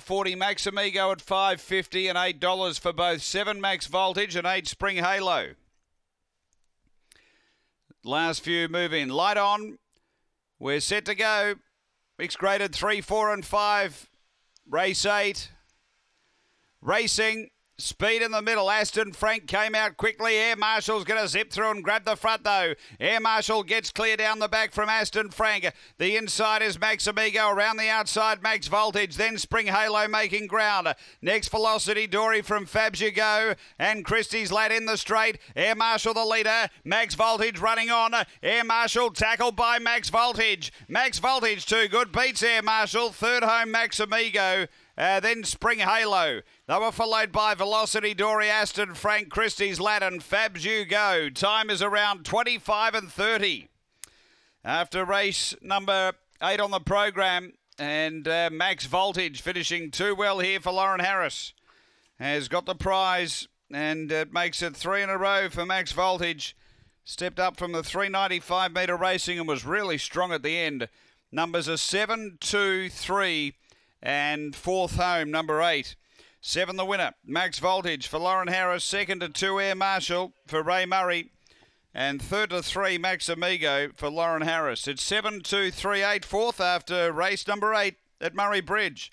forty Max Amigo at five fifty and $8 for both 7 Max Voltage and 8 Spring Halo. Last few moving. Light on. We're set to go. Mixed graded 3, 4 and 5. Race 8. Racing. Speed in the middle. Aston Frank came out quickly. Air Marshal's going to zip through and grab the front, though. Air Marshal gets clear down the back from Aston Frank. The inside is Max Amigo. Around the outside, Max Voltage. Then Spring Halo making ground. Next Velocity Dory from Fabs you go. And Christie's lad in the straight. Air Marshal the leader. Max Voltage running on. Air Marshal tackled by Max Voltage. Max Voltage too good. Beats Air Marshal. Third home, Max Amigo. Uh, then Spring Halo. They were followed by Velocity, Dory Aston, Frank Christie's Latin, Fabs You Go. Time is around 25 and 30. After race number eight on the program, and uh, Max Voltage finishing too well here for Lauren Harris. Has got the prize, and it makes it three in a row for Max Voltage. Stepped up from the 395 metre racing and was really strong at the end. Numbers are 7, 2, 3, and fourth home, number eight. Seven, the winner, Max Voltage for Lauren Harris. Second to two, Air Marshal for Ray Murray. And third to three, Max Amigo for Lauren Harris. It's seven, two, three, eight, fourth after race number eight at Murray Bridge.